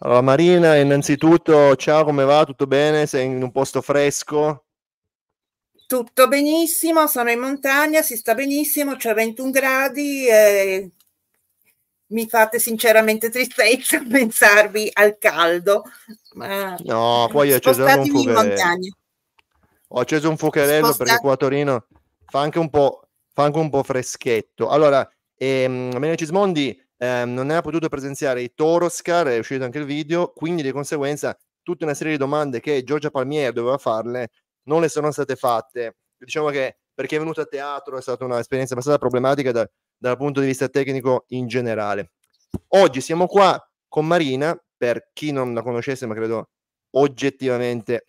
Allora Marina, innanzitutto ciao, come va? Tutto bene? Sei in un posto fresco? Tutto benissimo, sono in montagna, si sta benissimo, c'è 21 gradi, eh, mi fate sinceramente tristezza pensarvi al caldo. Ma no, poi ho acceso un fuocherello. Ho acceso un fuocherello Spostati. perché qua a Torino fa anche un po', fa anche un po freschetto. Allora, ehm, Mena Cismondi eh, non ha potuto presenziare i Toroscar, è uscito anche il video, quindi di conseguenza tutta una serie di domande che Giorgia Palmieri doveva farle non le sono state fatte. Diciamo che perché è venuto a teatro è stata un'esperienza abbastanza problematica da, dal punto di vista tecnico in generale. Oggi siamo qua con Marina, per chi non la conoscesse, ma credo oggettivamente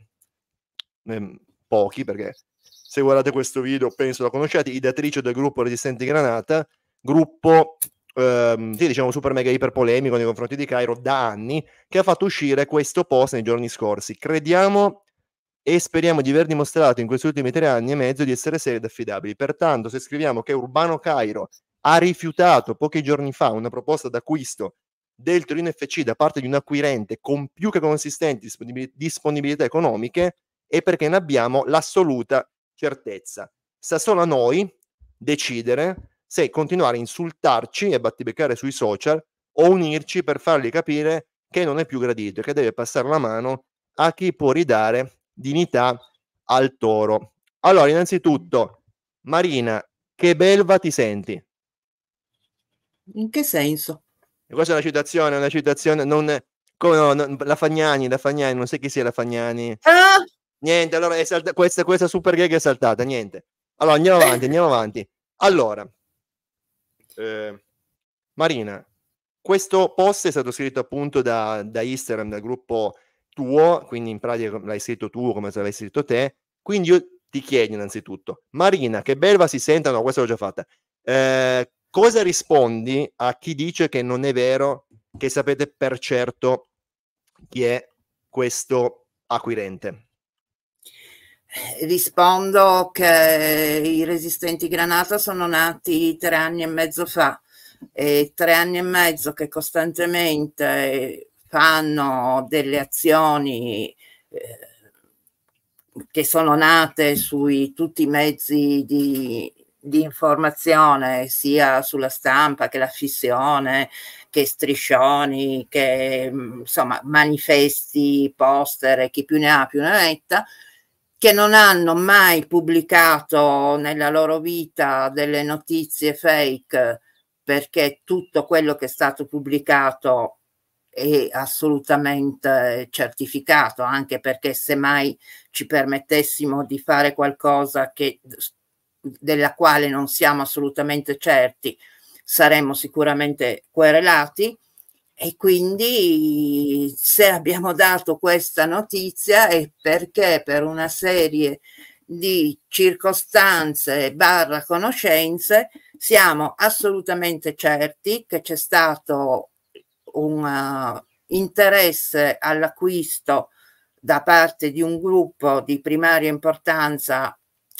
ehm, pochi, perché se guardate questo video penso la conosciate, ideatrice del gruppo Resistenti Granata, gruppo ehm, sì, diciamo super mega iper polemico nei confronti di Cairo da anni, che ha fatto uscire questo post nei giorni scorsi. Crediamo e speriamo di aver dimostrato in questi ultimi tre anni e mezzo di essere seri ed affidabili. Pertanto, se scriviamo che Urbano Cairo ha rifiutato pochi giorni fa una proposta d'acquisto del Torino FC da parte di un acquirente con più che consistenti disponibilità economiche, è perché ne abbiamo l'assoluta certezza. Sta solo a noi decidere se continuare a insultarci e battibeccare sui social o unirci per fargli capire che non è più gradito e che deve passare la mano a chi può ridare dignità al toro. Allora, innanzitutto, Marina, che belva ti senti? In che senso? questa è una citazione, una citazione, non, come no, non, la Fagnani, la Fagnani, non sai chi sia la Fagnani. Ah! Niente, allora salta, questa, questa super gag è saltata, niente. Allora andiamo avanti, andiamo avanti. Allora, eh, Marina, questo post è stato scritto appunto da, da Instagram, dal gruppo tuo, quindi in pratica l'hai scritto tu come se l'hai scritto te. Quindi io ti chiedo innanzitutto, Marina, che belva si senta, no, questa l'ho già fatta. Eh, cosa rispondi a chi dice che non è vero, che sapete per certo chi è questo acquirente? rispondo che i resistenti granata sono nati tre anni e mezzo fa e tre anni e mezzo che costantemente fanno delle azioni eh, che sono nate su tutti i mezzi di, di, informazione, sia sulla stampa che la fissione, che striscioni, che mm, insomma manifesti, poster, chi più ne ha più ne metta, che non hanno mai pubblicato nella loro vita delle notizie fake perché tutto quello che è stato pubblicato è assolutamente certificato, anche perché se mai ci permettessimo di fare qualcosa che, della quale non siamo assolutamente certi, saremmo sicuramente querelati e quindi se abbiamo dato questa notizia è perché per una serie di circostanze barra conoscenze siamo assolutamente certi che c'è stato un eh, interesse all'acquisto da parte di un gruppo di primaria importanza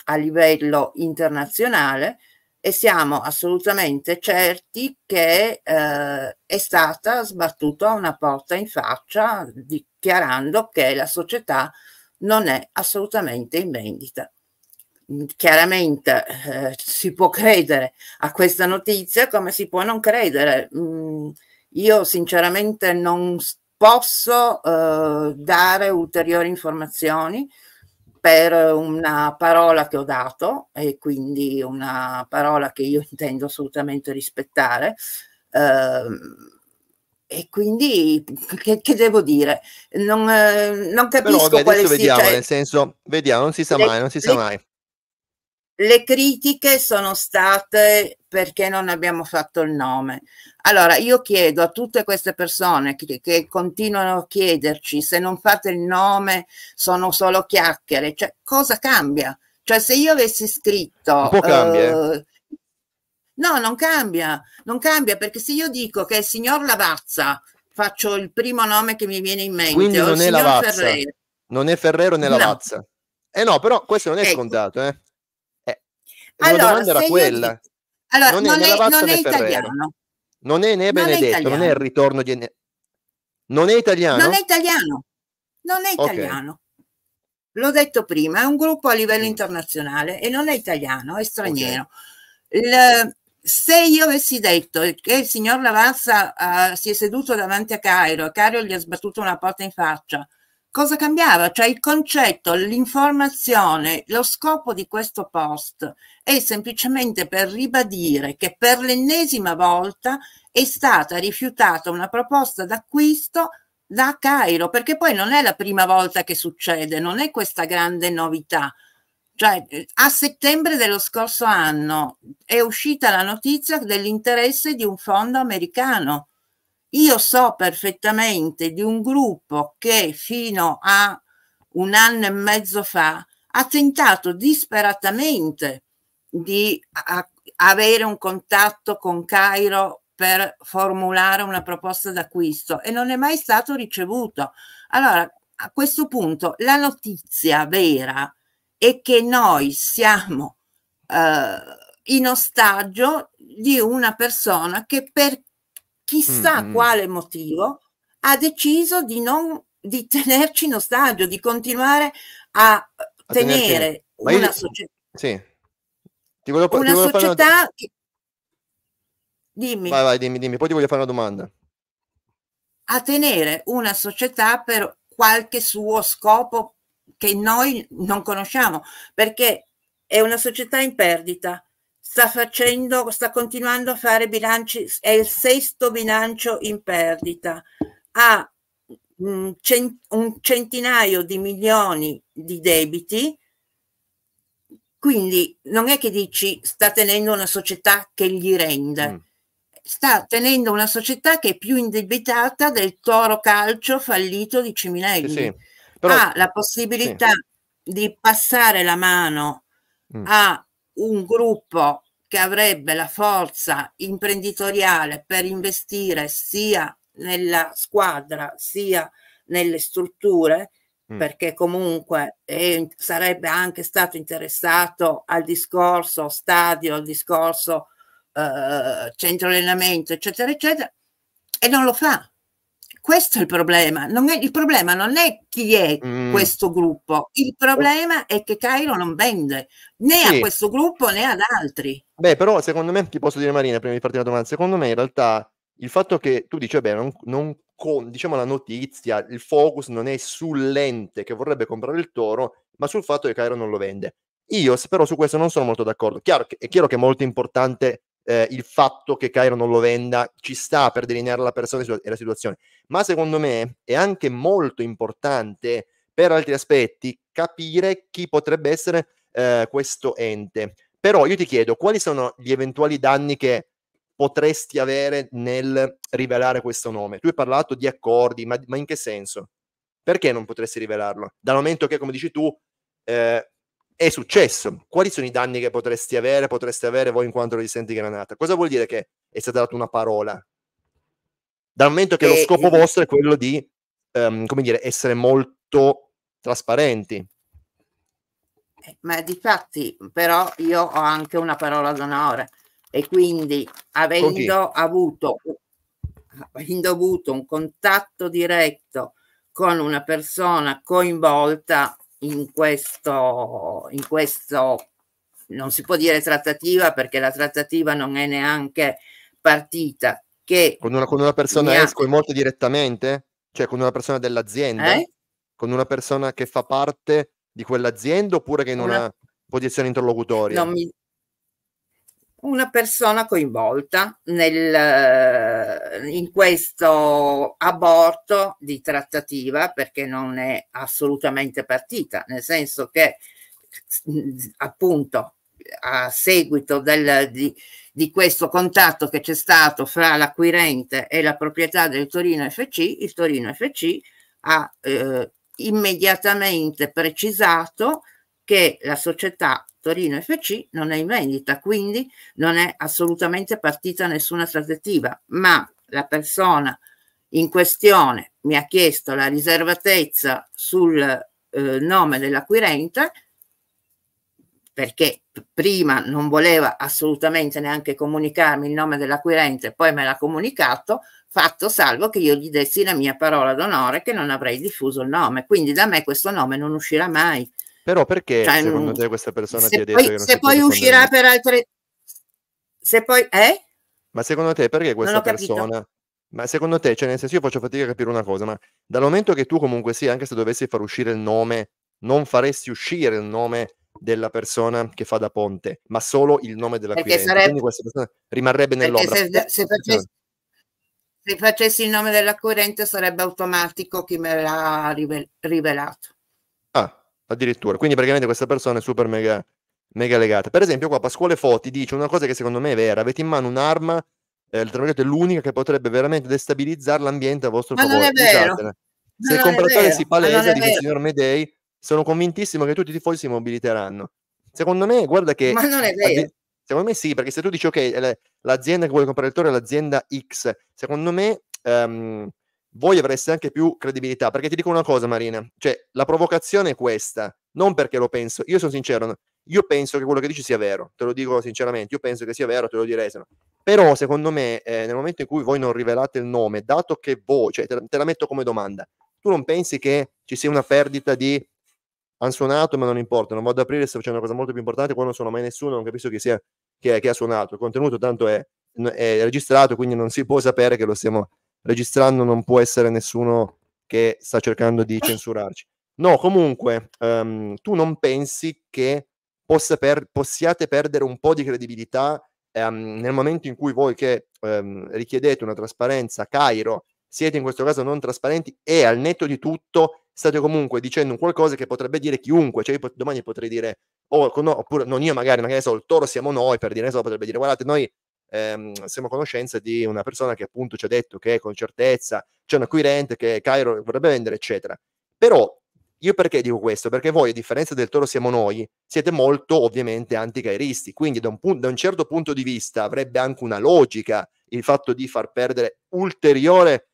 a livello internazionale e siamo assolutamente certi che eh, è stata sbattuta una porta in faccia dichiarando che la società non è assolutamente in vendita. Mm, chiaramente eh, si può credere a questa notizia come si può non credere. Mm, io sinceramente non posso eh, dare ulteriori informazioni per una parola che ho dato e quindi una parola che io intendo assolutamente rispettare. Eh, e quindi che, che, devo dire? Non, eh, non capisco Però, vabbè, adesso vediamo, sia, cioè, nel senso, vediamo, non si sa le, mai, non si le, sa mai le critiche sono state perché non abbiamo fatto il nome. Allora io chiedo a tutte queste persone che, che continuano a chiederci se non fate il nome sono solo chiacchiere, cioè, cosa cambia? Cioè se io avessi scritto... Uh, no, non cambia, non cambia perché se io dico che il signor Lavazza faccio il primo nome che mi viene in mente, Quindi non è Lavazza. Ferrero. Non è Ferrero né Lavazza. No. Eh no, però questo non è ecco. scontato, eh la allora, domanda era quella. Dico... Allora, non, non, è, è, non, è, italiano. Non è né Benedetto, non è, non è il ritorno di... Non è italiano? Non è italiano. Non è italiano. Okay. L'ho detto prima, è un gruppo a livello mm. internazionale e non è italiano, è straniero. Okay. Il, se io avessi detto che il signor Lavazza uh, si è seduto davanti a Cairo e Cairo gli ha sbattuto una porta in faccia cosa cambiava? Cioè il concetto, l'informazione, lo scopo di questo post è semplicemente per ribadire che per l'ennesima volta è stata rifiutata una proposta d'acquisto da Cairo, perché poi non è la prima volta che succede, non è questa grande novità. Cioè, a settembre dello scorso anno è uscita la notizia dell'interesse di un fondo americano io so perfettamente di un gruppo che fino a un anno e mezzo fa ha tentato disperatamente di avere un contatto con Cairo per formulare una proposta d'acquisto e non è mai stato ricevuto. Allora, a questo punto, la notizia vera è che noi siamo eh, in ostaggio di una persona che per chissà mm-hmm. quale motivo, ha deciso di, non, di tenerci in ostaggio, di continuare a, a tenere una io, società. Sì. Ti volevo, una ti volevo società una... Che... Dimmi. Vai, vai, dimmi, dimmi, poi ti voglio fare una domanda. A tenere una società per qualche suo scopo che noi non conosciamo, perché è una società in perdita sta facendo, sta continuando a fare bilanci, è il sesto bilancio in perdita, ha mm, un centinaio di milioni di debiti, quindi non è che dici sta tenendo una società che gli rende. Mm. Sta tenendo una società che è più indebitata del Toro Calcio fallito di Ciminelli. Sì, sì. Però... Ha la possibilità sì. di passare la mano mm. a un gruppo che avrebbe la forza imprenditoriale per investire sia nella squadra sia nelle strutture, mm. perché comunque eh, sarebbe anche stato interessato al discorso stadio, al discorso eh, centro allenamento, eccetera, eccetera, e non lo fa questo è il problema. È, il problema non è chi è mm. questo gruppo, il problema è che Cairo non vende né sì. a questo gruppo né ad altri. Beh, però secondo me, ti posso dire Marina, prima di partire la domanda, secondo me in realtà il fatto che tu dici, beh, non, non con, diciamo, la notizia, il focus non è sull'ente che vorrebbe comprare il toro, ma sul fatto che Cairo non lo vende. Io però su questo non sono molto d'accordo. Chiaro, è chiaro che è molto importante eh, il fatto che Cairo non lo venda ci sta per delineare la persona e la situazione, ma secondo me è anche molto importante per altri aspetti capire chi potrebbe essere eh, questo ente. Però io ti chiedo, quali sono gli eventuali danni che potresti avere nel rivelare questo nome? Tu hai parlato di accordi, ma, ma in che senso? Perché non potresti rivelarlo? Dal momento che, come dici tu, eh, è successo. Quali sono i danni che potresti avere, potreste avere voi in quanto resistenti granata? Cosa vuol dire che è stata data una parola? Dal momento che e... lo eh, scopo vostro è quello di, um, come dire, essere molto trasparenti. Eh, ma di fatti, però, io ho anche una parola d'onore e quindi, avendo avuto, avendo avuto un contatto diretto con una persona coinvolta, in questo, in questo non si può dire trattativa perché la trattativa non è neanche partita. Che con, una, con una persona ha... esco e molto direttamente? Cioè con una persona dell'azienda? Eh? Con una persona che fa parte di quell'azienda oppure che non una... ha posizioni interlocutorie? Non mi, una persona coinvolta nel, eh, in questo aborto di trattativa perché non è assolutamente partita, nel senso che appunto a seguito del, di, di questo contatto che c'è stato fra l'acquirente e la proprietà del Torino FC, il Torino FC ha eh, immediatamente precisato che la società Torino FC non è in vendita, quindi non è assolutamente partita nessuna trattativa, ma la persona in questione mi ha chiesto la riservatezza sul eh, nome dell'acquirente perché prima non voleva assolutamente neanche comunicarmi il nome dell'acquirente, poi me l'ha comunicato, fatto salvo che io gli dessi la mia parola d'onore che non avrei diffuso il nome, quindi da me questo nome non uscirà mai però perché cioè, secondo te questa persona ti ha detto poi, che non Se poi uscirà per altre... Se poi... Eh? Ma secondo te perché questa persona... Capito. Ma secondo te, cioè nel senso io faccio fatica a capire una cosa, ma dal momento che tu comunque sia anche se dovessi far uscire il nome, non faresti uscire il nome della persona che fa da ponte, ma solo il nome dell'acquirente. Sarebbe... Quindi questa persona rimarrebbe nell'ombra. Se, se, cioè, facessi, se, facessi, il nome dell'acquirente sarebbe automatico chi me l'ha rivelato addirittura. Quindi praticamente questa persona è super mega, mega legata. Per esempio qua Pasquale Foti dice una cosa che secondo me è vera, avete in mano un'arma, eh, tra virgolette l'unica che potrebbe veramente destabilizzare l'ambiente a vostro Ma favore. Se il compratore si palesa, dice il signor Medei, sono convintissimo che tutti i tifosi si mobiliteranno. Secondo me, guarda che... Ma non è vero. secondo me sì, perché se tu dici ok, l'azienda che vuole comprare il toro è l'azienda X, secondo me... Um, voi avreste anche più credibilità. Perché ti dico una cosa, Marina, cioè la provocazione è questa, non perché lo penso, io sono sincero, io penso che quello che dici sia vero, te lo dico sinceramente, io penso che sia vero, te lo direi se no. Però secondo me eh, nel momento in cui voi non rivelate il nome, dato che voi, cioè te, te la metto come domanda, tu non pensi che ci sia una perdita di hanno suonato ma non importa, non vado ad aprire, sto facendo una cosa molto più importante, qua non sono mai nessuno, non capisco chi sia che, che ha suonato, il contenuto tanto è, è registrato, quindi non si può sapere che lo stiamo registrando non può essere nessuno che sta cercando di censurarci. No, comunque, um, tu non pensi che per, possiate perdere un po' di credibilità um, nel momento in cui voi che um, richiedete una trasparenza, Cairo, siete in questo caso non trasparenti e al netto di tutto state comunque dicendo qualcosa che potrebbe dire chiunque, cioè io domani potrei dire, oh, no, oppure non io magari, magari so, il toro siamo noi, per dire, so, potrebbe dire, guardate, noi ehm, siamo a conoscenza di una persona che appunto ci ha detto che con certezza c'è un acquirente che Cairo vorrebbe vendere, eccetera. Però io perché dico questo? Perché voi, a differenza del Toro siamo noi, siete molto ovviamente anticairisti, quindi da un, punto, da un certo punto di vista avrebbe anche una logica il fatto di far perdere ulteriore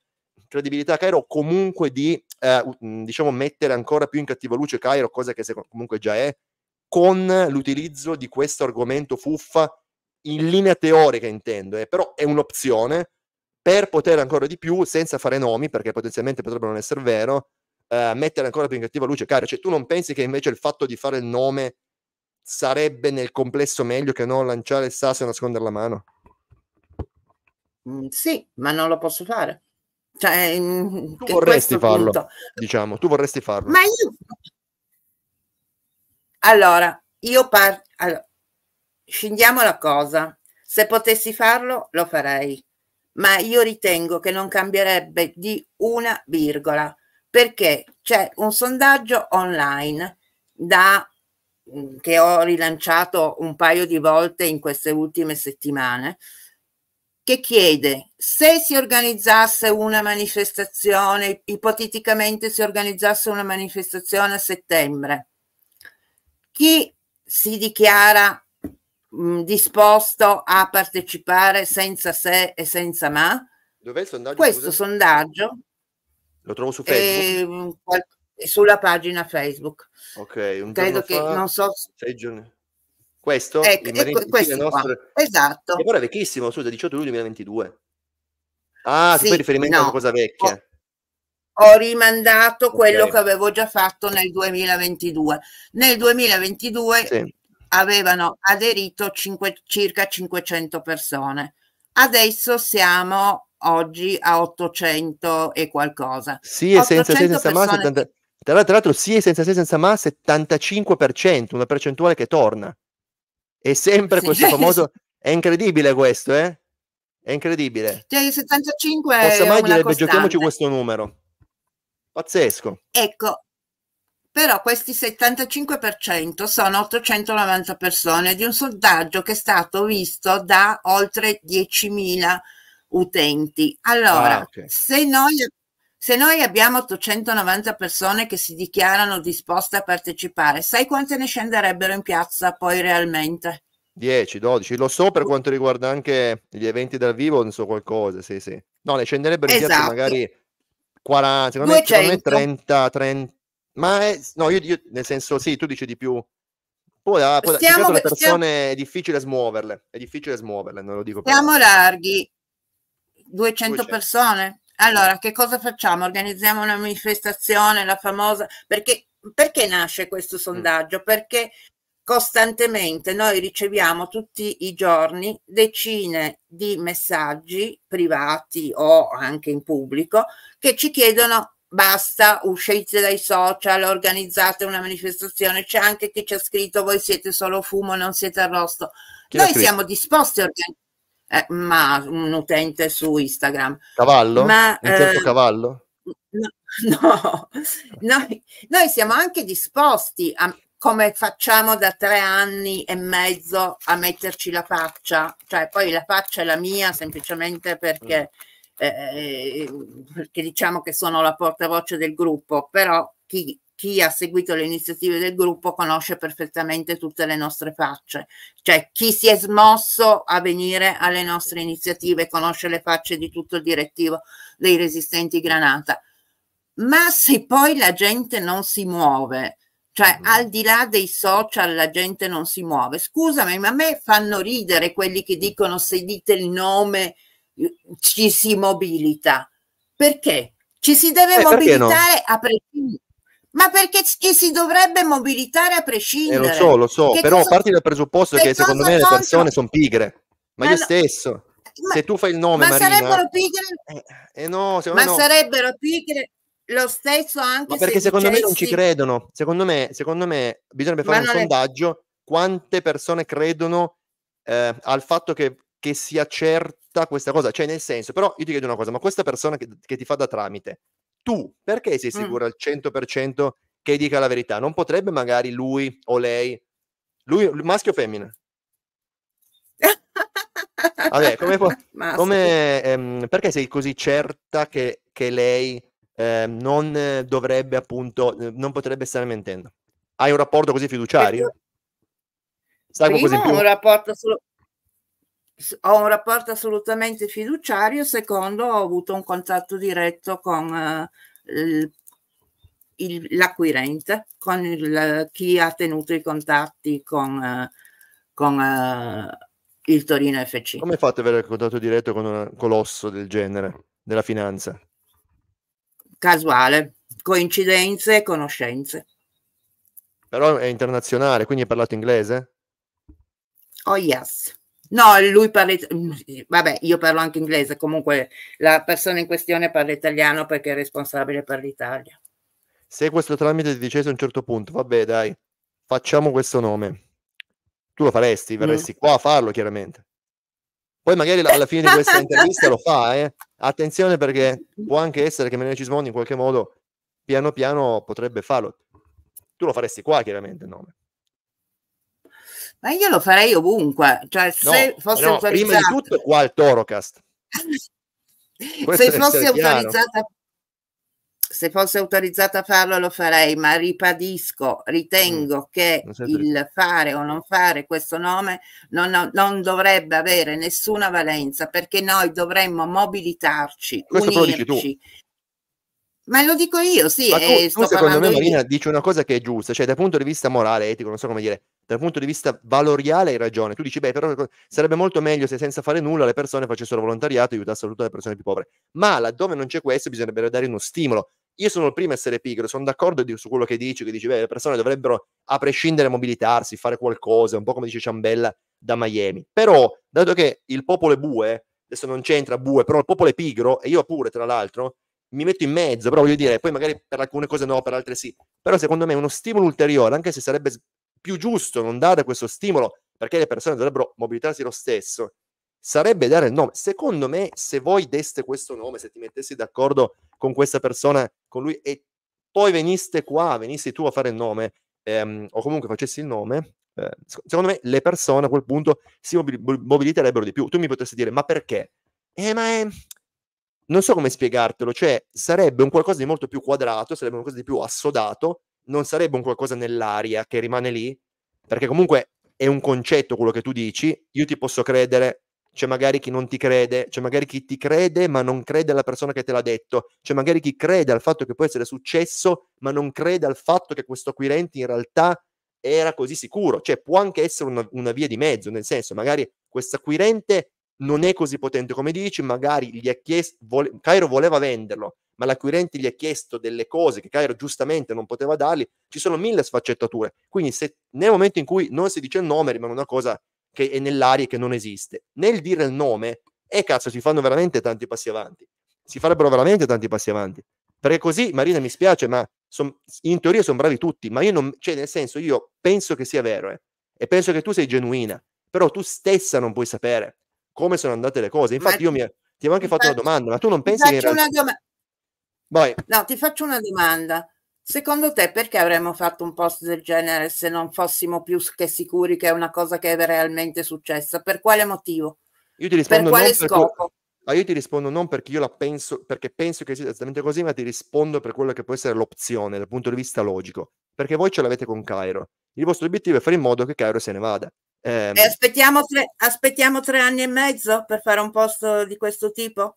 credibilità a Cairo, comunque di eh, diciamo mettere ancora più in cattiva luce Cairo, cosa che comunque già è, con l'utilizzo di questo argomento fuffa in linea teorica intendo, eh, però è un'opzione per poter ancora di più, senza fare nomi, perché potenzialmente potrebbe non essere vero, eh, mettere ancora più in cattiva luce Cario. Cioè, tu non pensi che invece il fatto di fare il nome sarebbe nel complesso meglio che non lanciare il sasso e nascondere la mano? Mm, sì, ma non lo posso fare. Cioè, mm, tu vorresti farlo, punto. diciamo, tu vorresti farlo. Ma io... Allora, io parto... Allora, scendiamo la cosa. Se potessi farlo, lo farei. Ma io ritengo che non cambierebbe di una virgola, perché c'è un sondaggio online da, mm, che ho rilanciato un paio di volte in queste ultime settimane, che chiede se si organizzasse una manifestazione, ipoteticamente si organizzasse una manifestazione a settembre, chi si dichiara disposto a partecipare senza se e senza ma. Dov'è il sondaggio? Questo scusa? sondaggio lo trovo su Facebook. E, sulla pagina Facebook. Ok, un credo che fa, non so. Sei giorni. Questo è ecco, ecco, questo nostro... esatto. E ora è vecchissimo, scusa, 18 luglio 2022. Ah, sì, riferimento no. a una cosa vecchia. Oh ho rimandato okay. quello che avevo già fatto nel 2022. Nel 2022 sì avevano aderito cinque, circa 500 persone. Adesso siamo oggi a 800 e qualcosa. Sì, e senza sé, senza ma, 70, tra, l'altro sì, e senza sé, senza ma, 75%, una percentuale che torna. È sempre sì. questo famoso... È incredibile questo, eh? È incredibile. Cioè, 75 Forse mai direbbe giochiamoci questo numero. Pazzesco. Ecco, però questi 75% sono 890 persone di un sondaggio che è stato visto da oltre 10.000 utenti. Allora, ah, okay. se, noi, se noi abbiamo 890 persone che si dichiarano disposte a partecipare, sai quante ne scenderebbero in piazza poi realmente? 10, 12, lo so per quanto riguarda anche gli eventi dal vivo, non so qualcosa, sì, sì. No, ne scenderebbero in esatto. piazza magari 40, secondo me 30, 30 ma è, no, io, io, nel senso, sì, tu dici di più. Poi, ah, poi persone stiamo... è difficile smuoverle, è difficile smuoverle, non lo dico Siamo larghi, 200 Poi persone. Allora, che cosa facciamo? Organizziamo una manifestazione, la famosa... Perché, perché nasce questo mm. sondaggio? Mm. Perché costantemente noi riceviamo tutti i giorni decine di messaggi privati o anche in pubblico che ci chiedono basta, uscite dai social, organizzate una manifestazione. C'è anche chi ci ha scritto voi siete solo fumo, non siete arrosto. Chi Noi siamo disposti a organizzare. Eh, ma un utente su Instagram. Cavallo? Ma, un certo eh, cavallo? No, no. Noi, noi, siamo anche disposti, a, come facciamo da tre anni e mezzo, a metterci la faccia, cioè poi la faccia è la mia semplicemente perché... Mm eh, eh, eh, perché diciamo che sono la portavoce del gruppo, però chi, chi ha seguito le iniziative del gruppo conosce perfettamente tutte le nostre facce, cioè chi si è smosso a venire alle nostre iniziative conosce le facce di tutto il direttivo dei resistenti granata. Ma se poi la gente non si muove, cioè mm. al di là dei social la gente non si muove, scusami, ma a me fanno ridere quelli che dicono se dite il nome ci si mobilita. Perché? Ci si deve eh, mobilitare no? a prescindere. Ma perché ci si dovrebbe mobilitare a prescindere? Eh, lo so, lo so, che però cosa... parti dal presupposto che, che secondo me le persone sono pigre, ma, ma io no... stesso. Ma... se tu fai il nome, ma Marina... sarebbero pigre? Eh, eh no, ma no. sarebbero pigre lo stesso anche ma perché se secondo dicessi... me non ci credono. Secondo me, secondo me bisognerebbe fare un sondaggio: quante persone credono eh, al fatto che che sia certa questa cosa, cioè nel senso, però io ti chiedo una cosa, ma questa persona che, che ti fa da tramite, tu perché sei mm. sicuro mm. al 100% che dica la verità? Non potrebbe magari lui o lei, lui maschio o femmina? Vabbè, come può, come, ehm, perché sei così certa che, che lei eh, non dovrebbe appunto, non potrebbe stare mentendo? Hai un rapporto così fiduciario? Stai Prima così più... un rapporto solo ho un rapporto assolutamente fiduciario, secondo ho avuto un contatto diretto con eh, l'acquirente, con il, chi ha tenuto i contatti con, eh, con eh, il Torino FC. Come fate ad avere contatto diretto con un colosso del genere, della finanza? Casuale, coincidenze e conoscenze. Però è internazionale, quindi hai parlato inglese? Oh yes. No, lui parla, mm, vabbè, io parlo anche inglese, comunque la persona in questione parla italiano perché è responsabile per l'Italia. Se questo tramite ti dicesse a un certo punto, vabbè dai, facciamo questo nome, tu lo faresti, mm. verresti mm. qua a farlo chiaramente. Poi magari alla fine di questa intervista lo fa, eh? attenzione perché può anche essere che Melania Cismondi in qualche modo piano piano potrebbe farlo. Tu lo faresti qua chiaramente il nome. Ma io lo farei ovunque, cioè se no, fosse no, prima di tutto qua il Torocast. se fosse autorizzata se fosse autorizzata a farlo lo farei, ma ribadisco, ritengo mm. che il fare o non fare questo nome non, non, dovrebbe avere nessuna valenza perché noi dovremmo mobilitarci, questo unirci. Ma lo dico io, sì. Ma tu, tu secondo me, io. Marina, dici una cosa che è giusta, cioè dal punto di vista morale, etico, non so come dire, dal punto di vista valoriale hai ragione. Tu dici, beh, però sarebbe molto meglio se senza fare nulla le persone facessero volontariato e aiutassero tutte le persone più povere. Ma laddove non c'è questo, bisognerebbe dare uno stimolo. Io sono il primo a essere pigro, sono d'accordo su quello che dici, che dici, beh, le persone dovrebbero a prescindere mobilitarsi, fare qualcosa, un po' come dice Ciambella da Miami. Però, dato che il popolo è bue, adesso non c'entra bue, però il popolo è pigro, e io pure, tra l'altro, mi metto in mezzo, però voglio dire, poi magari per alcune cose no, per altre sì. Però secondo me uno stimolo ulteriore, anche se sarebbe più giusto non dare questo stimolo perché le persone dovrebbero mobilitarsi lo stesso, sarebbe dare il nome. Secondo me, se voi deste questo nome, se ti mettessi d'accordo con questa persona, con lui, e poi veniste qua, venissi tu a fare il nome, ehm, o comunque facessi il nome, eh, secondo me le persone a quel punto si mobiliterebbero di più. Tu mi potresti dire, ma perché? Eh, ma è... Non so come spiegartelo, cioè sarebbe un qualcosa di molto più quadrato, sarebbe qualcosa di più assodato, non sarebbe un qualcosa nell'aria che rimane lì, perché comunque è un concetto quello che tu dici, io ti posso credere, c'è magari chi non ti crede, c'è magari chi ti crede ma non crede alla persona che te l'ha detto, c'è magari chi crede al fatto che può essere successo ma non crede al fatto che questo acquirente in realtà era così sicuro, cioè può anche essere una, una via di mezzo, nel senso magari questo acquirente non è così potente come dici, magari gli ha chiesto, vole, Cairo voleva venderlo, ma l'acquirente gli ha chiesto delle cose che Cairo giustamente non poteva dargli, ci sono mille sfaccettature. Quindi se, nel momento in cui non si dice il nome rimane una cosa che è nell'aria e che non esiste. Nel dire il nome, e eh, cazzo, si fanno veramente tanti passi avanti. Si farebbero veramente tanti passi avanti. Perché così, Marina, mi spiace, ma son, in teoria sono bravi tutti, ma io non, cioè nel senso, io penso che sia vero, eh, e penso che tu sei genuina, però tu stessa non puoi sapere come sono andate le cose. Infatti ma... io mi, ti ho anche fatto una domanda, ma tu non pensi che... Una doma- Vai. No, ti faccio una domanda. Secondo te perché avremmo fatto un post del genere se non fossimo più che sicuri che è una cosa che è realmente successa? Per quale motivo? Io ti rispondo per quale scopo? Per... Ah, io ti rispondo non perché io la penso, perché penso che sia esattamente così, ma ti rispondo per quello che può essere l'opzione dal punto di vista logico. Perché voi ce l'avete con Cairo. Il vostro obiettivo è fare in modo che Cairo se ne vada. Eh... E ehm aspettiamo tre... aspettiamo tre anni e mezzo per fare un post di questo tipo?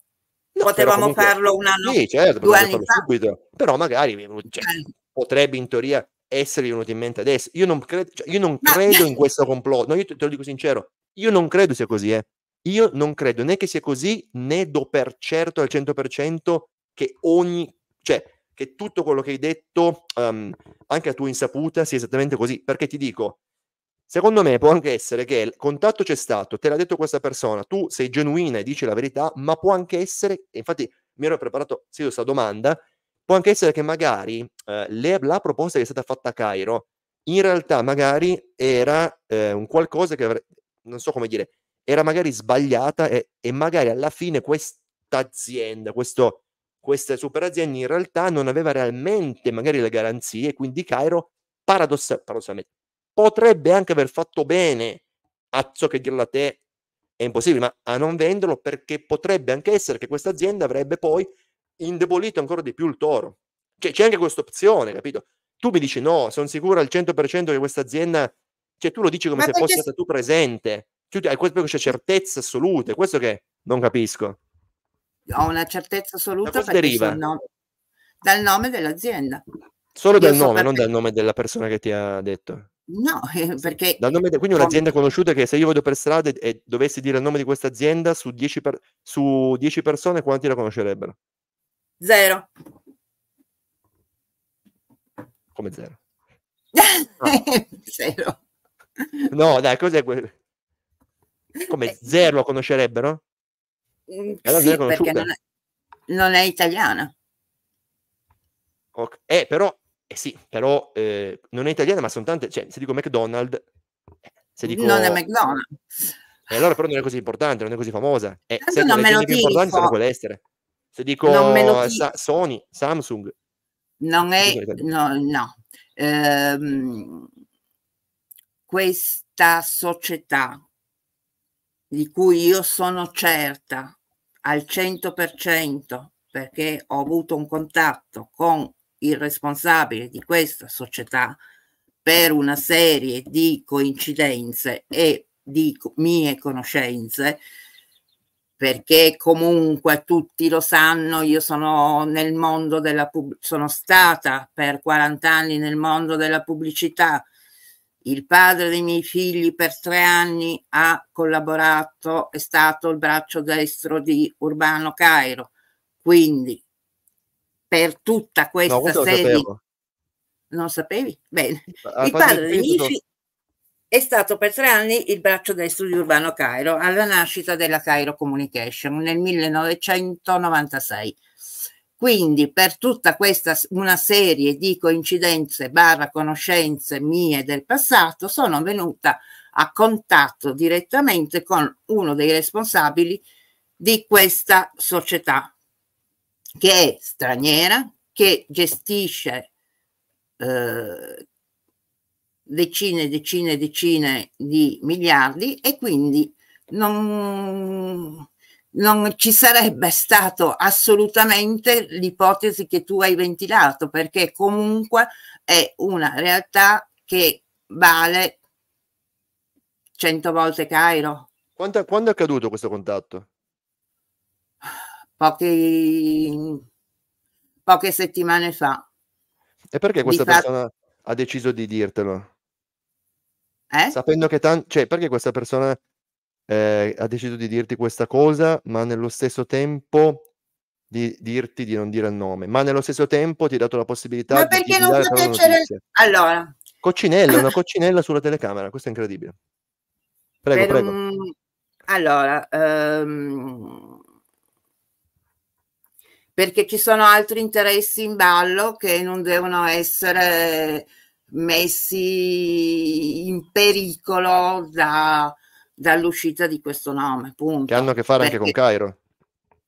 No, Potevamo comunque, farlo un anno sì, certo, due anni fa. Subito, però magari cioè, potrebbe in teoria essere venuto in mente adesso. Io non, cre- cioè, io non Ma, credo in questo complotto. No, io te, te, lo dico sincero, io non credo sia così. Eh. Io non credo né che sia così, né do per certo al 100% che ogni... Cioè, che tutto quello che hai detto, um, anche a tua insaputa, sia esattamente così. Perché ti dico, Secondo me può anche essere che il contatto c'è stato, te l'ha detto questa persona, tu sei genuina e dici la verità, ma può anche essere, infatti mi ero preparato sì, questa domanda, può anche essere che magari eh, le, la proposta che è stata fatta a Cairo in realtà magari era eh, un qualcosa che, avre- non so come dire, era magari sbagliata e, e magari alla fine questa azienda, questo, questa super azienda in realtà non aveva realmente magari le garanzie, quindi Cairo paradossalmente potrebbe anche aver fatto bene a ciò che dirla a te è impossibile, ma a non venderlo perché potrebbe anche essere che questa azienda avrebbe poi indebolito ancora di più il toro. Cioè, c'è anche questa opzione, capito? Tu mi dici no, sono sicuro al 100% che questa azienda, cioè tu lo dici come ma se perché... stata tu presente, cioè, hai questa certezza assoluta, questo che non capisco. Ho una certezza assoluta perché deriva? Nome... dal nome dell'azienda. Solo Io dal nome, non dal nome della persona che ti ha detto. No, eh, perché... Dal Nome, quindi un'azienda conosciuta che se io vado per strada e dovessi dire il nome di questa azienda, su 10, per, su 10 persone quanti la conoscerebbero? Zero. Come zero? Ah. zero. No, dai, cos'è quello? Come eh, zero la conoscerebbero? Allora mm, sì, perché non è, non è italiana. Okay. Eh, però eh sì, però eh, non è italiana, ma sono tante. Cioè, se dico McDonald's, eh, se dico... Non è McDonald's. E eh, allora però non è così importante, non è così famosa. E eh, non me lo più importanti sono quelle estere. Se dico Sa- Sony, Samsung. Non è... No, no. Ehm, questa società di cui io sono certa al 100% perché ho avuto un contatto con il responsabile di questa società per una serie di coincidenze e di mie conoscenze, perché comunque tutti lo sanno, io sono nel mondo della pub- sono stata per 40 anni nel mondo della pubblicità. Il padre dei miei figli per tre anni ha collaborato, è stato il braccio destro di Urbano Cairo. Quindi per tutta questa no, serie. Lo non sapevi? Bene. Ah, il padre di Nishi è stato per tre anni il braccio destro di Urbano Cairo alla nascita della Cairo Communication nel 1996. Quindi per tutta questa una serie di coincidenze barra conoscenze mie del passato sono venuta a contatto direttamente con uno dei responsabili di questa società che è straniera, che gestisce eh, decine e decine e decine di miliardi e quindi non, non ci sarebbe stato assolutamente l'ipotesi che tu hai ventilato perché comunque è una realtà che vale cento volte Cairo. quando è accaduto questo contatto? poche, poche settimane fa. E perché questa di persona fatto... ha deciso di dirtelo? Eh? Sapendo che tanto... Cioè, perché questa persona eh, ha deciso di dirti questa cosa, ma nello stesso tempo di dirti di non dire il nome, ma nello stesso tempo ti ha dato la possibilità ma perché di non può piacere... Allora... Coccinella, una coccinella sulla telecamera, questo è incredibile. Prego, per, prego. Um... Allora, ehm, perché ci sono altri interessi in ballo che non devono essere messi in pericolo da, dall'uscita di questo nome. Punto. Che hanno a che fare perché... anche con Cairo.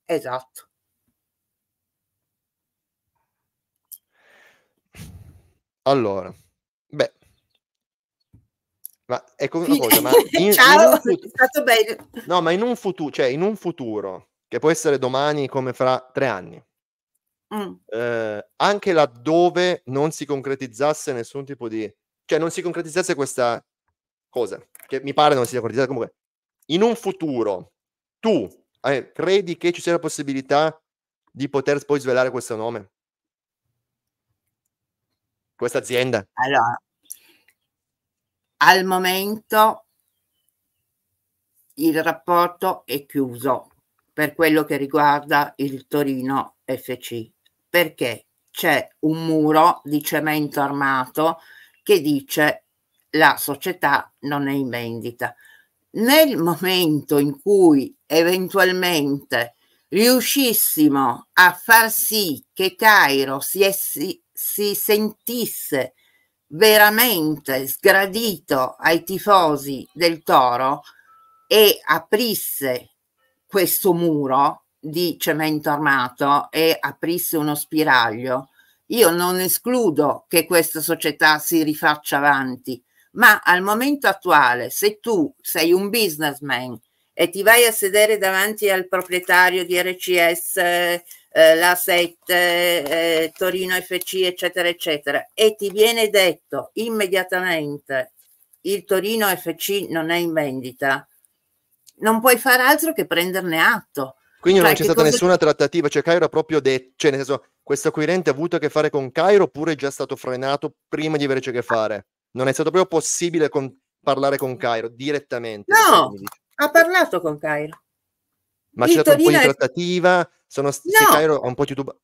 Esatto. Allora, beh, ma è come una cosa, ma in, Ciao, in un futuro, è stato bene. No, ma in un futuro, cioè in un futuro che può essere domani come fra tre anni, mm. eh, anche laddove non si concretizzasse nessun tipo di... cioè non si concretizzasse questa cosa, che mi pare non sia concretizzata comunque, in un futuro tu eh, credi che ci sia la possibilità di poter poi svelare questo nome? Questa azienda? Allora, al momento il rapporto è chiuso per quello che riguarda il Torino FC, perché c'è un muro di cemento armato che dice la società non è in vendita. Nel momento in cui eventualmente riuscissimo a far sì che Cairo si, è, si sentisse veramente sgradito ai tifosi del Toro e aprisse questo muro di cemento armato e aprisse uno spiraglio, io non escludo che questa società si rifaccia avanti, ma al momento attuale, se tu sei un businessman e ti vai a sedere davanti al proprietario di RCS, eh, eh la SET, eh, eh, Torino FC, eccetera, eccetera, e ti viene detto immediatamente il Torino FC non è in vendita, non puoi fare altro che prenderne atto. Quindi cioè, non c'è stata cosa... nessuna trattativa, cioè Cairo ha proprio detto, cioè nel senso, questo acquirente ha avuto a che fare con Cairo oppure è già stato frenato prima di averci a che fare? Non è stato proprio possibile con... parlare con Cairo direttamente? No, ha parlato con Cairo. Ma c'è stata un po' di trattativa? Sono st- no. Cairo ha un po' di tuba...